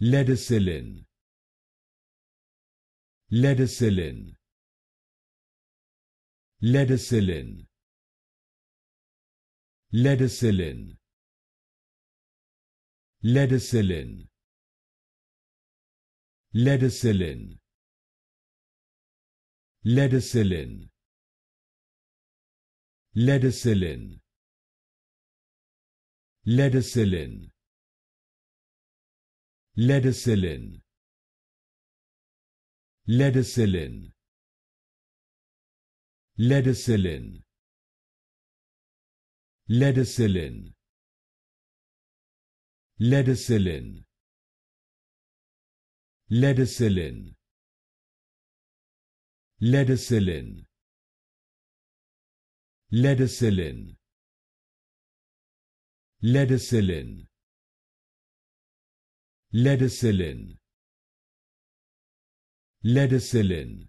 Ledicillin. Ledicillin. Ledicillin. Ledicillin. Ledicillin. Ledicillin. Ledicillin. Ledicillin. Ledicillin. Ledicillin. Ledicillin. Ledicillin. Ledicillin. Ledicillin. Ledicillin. Ledicillin. Ledicillin. Ledicillin. Ledicillin. Ledicillin.